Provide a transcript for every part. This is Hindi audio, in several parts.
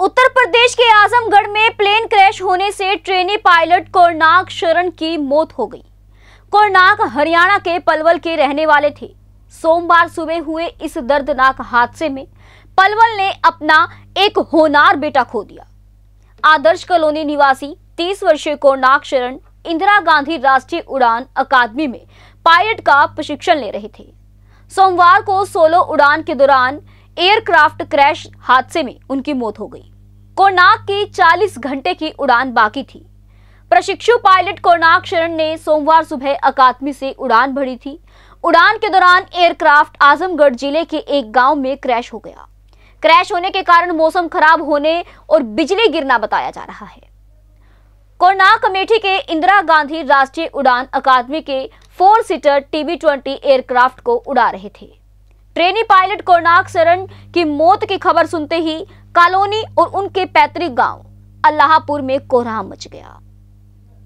उत्तर प्रदेश के आजमगढ़ में प्लेन क्रैश होने से ट्रेनी पायलट कोरनाक शरण की मौत हो गई कोरनाक हरियाणा के पलवल के रहने वाले थे सोमवार सुबह हुए इस दर्दनाक हादसे में पलवल ने अपना एक होनार बेटा खो दिया आदर्श कॉलोनी निवासी 30 वर्षीय कोरनाक शरण इंदिरा गांधी राष्ट्रीय उड़ान अकादमी में पायलट का प्रशिक्षण ले रहे थे सोमवार को सोलो उड़ान के दौरान एयरक्राफ्ट क्रैश हादसे में उनकी मौत हो गई कोनाक की 40 घंटे की उड़ान बाकी थी प्रशिक्षु पायलट कोनाक शरण ने सोमवार सुबह अकादमी से उड़ान भरी थी उड़ान के दौरान एयरक्राफ्ट आजमगढ़ जिले के एक गांव में क्रैश हो गया क्रैश होने के कारण मौसम खराब होने और बिजली गिरना बताया जा रहा है कोनाक कमेटी के इंदिरा गांधी राष्ट्रीय उड़ान अकादमी के four seater TB twenty aircraft को उड़ा रहे थे ट्रेनी पायलट कोणाक शरण की मौत की खबर सुनते ही कॉलोनी और उनके पैतृक गांव अल्लाहपुर में कोहराम मच गया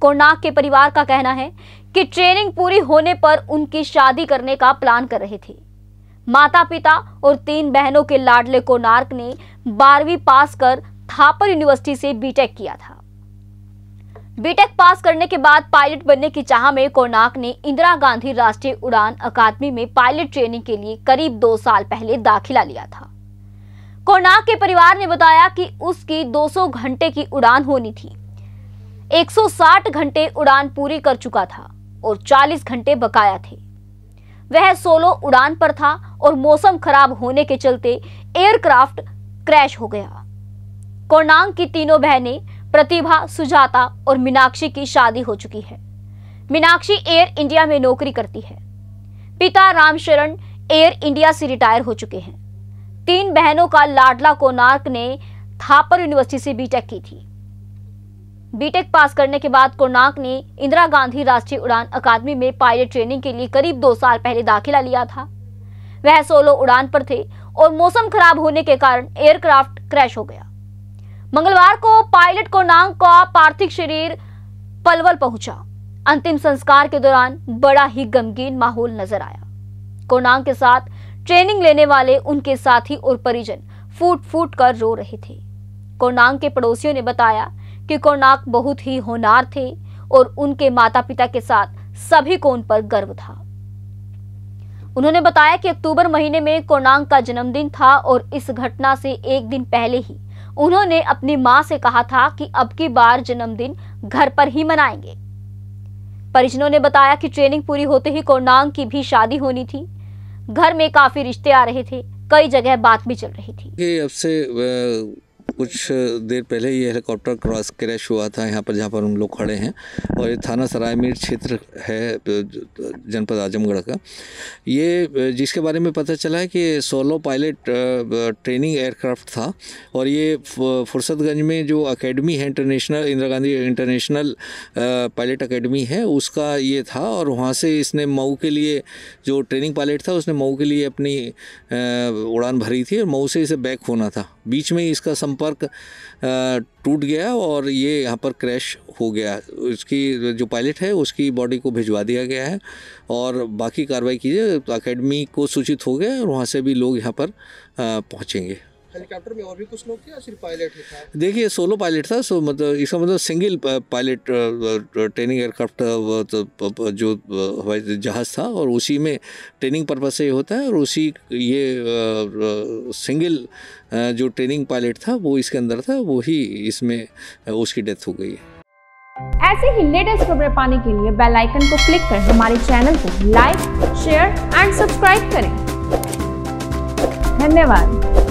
कोणाक के परिवार का कहना है कि ट्रेनिंग पूरी होने पर उनकी शादी करने का प्लान कर रहे थे माता पिता और तीन बहनों के लाडले कोनार्क ने बारहवीं पास कर थापर यूनिवर्सिटी से बीटेक किया था बीटेक पास करने के बाद पायलट बनने की चाह में कोनाक ने इंदिरा गांधी राष्ट्रीय उड़ान अकादमी में पायलट ट्रेनिंग के लिए करीब दो साल पहले दाखिला लिया था कोनाक के परिवार ने बताया कि उसकी 200 घंटे की उड़ान होनी थी 160 घंटे उड़ान पूरी कर चुका था और 40 घंटे बकाया थे वह सोलो उड़ान पर था और मौसम खराब होने के चलते एयरक्राफ्ट क्रैश हो गया कोर्नांग की तीनों बहनें प्रतिभा सुजाता और मीनाक्षी की शादी हो चुकी है मीनाक्षी एयर इंडिया में नौकरी करती है पिता रामशरण एयर इंडिया से रिटायर हो चुके हैं तीन बहनों का लाडला कोनार्क ने थापर यूनिवर्सिटी से बीटेक की थी बीटेक पास करने के बाद कोनार्क ने इंदिरा गांधी राष्ट्रीय उड़ान अकादमी में पायलट ट्रेनिंग के लिए करीब दो साल पहले दाखिला लिया था वह सोलो उड़ान पर थे और मौसम खराब होने के कारण एयरक्राफ्ट क्रैश हो गया मंगलवार को पायलट नांग का पार्थिव शरीर पलवल पहुंचा अंतिम संस्कार के दौरान बड़ा ही गमगीन माहौल नजर आया कोनांग के साथ ट्रेनिंग लेने वाले उनके साथी और परिजन फूट फूट कर रो रहे थे कोनांग के पड़ोसियों ने बताया कि कोनांग बहुत ही होनार थे और उनके माता पिता के साथ सभी को उन पर गर्व था उन्होंने बताया कि अक्टूबर महीने में कोनांग का जन्मदिन था और इस घटना से एक दिन पहले ही उन्होंने अपनी मां से कहा था कि अब की बार जन्मदिन घर पर ही मनाएंगे परिजनों ने बताया कि ट्रेनिंग पूरी होते ही कोर्नांग की भी शादी होनी थी घर में काफी रिश्ते आ रहे थे कई जगह बात भी चल रही थी अब से कुछ देर पहले ये हेलीकॉप्टर क्रॉस क्रैश हुआ था यहाँ पर जहाँ पर हम लोग खड़े हैं और ये थाना सरायमीर क्षेत्र है तो तो जनपद आजमगढ़ का ये जिसके बारे में पता चला है कि सोलो पायलट ट्रेनिंग एयरक्राफ्ट था और ये फुर्सतगंज में जो अकेडमी है international Indira Gandhi international pilot academy है उसका ये था और वहाँ से इसने मऊ के लिए जो ट्रेनिंग पायलट था उसने मऊ के लिए अपनी उड़ान भरी थी और मऊ से इसे बैक होना था बीच में ही इसका संपर्क टूट गया और ये यहाँ पर क्रैश हो गया इसकी जो पायलट है उसकी बॉडी को भिजवा दिया गया है और बाकी कार्रवाई कीजिए तो अकेडमी को सूचित हो गया और वहाँ से भी लोग यहाँ पर पहुँचेंगे हेलीकॉप्टर में और भी कुछ लोग थे या सिर्फ पायलट था देखिए सोलो पायलट था सो मतलब इसका मतलब सिंगल पायलट ट्रेनिंग एयरक्राफ्ट तो, जो हवाई जहाज़ था और उसी में ट्रेनिंग पर्पज से होता है और उसी ये सिंगल जो ट्रेनिंग पायलट था वो इसके अंदर था वो ही इसमें उसकी डेथ हो गई है ऐसे ही लेटेस्ट खबरें पाने के लिए बेल आइकन को क्लिक कर हमारे चैनल को लाइक शेयर एंड सब्सक्राइब करें धन्यवाद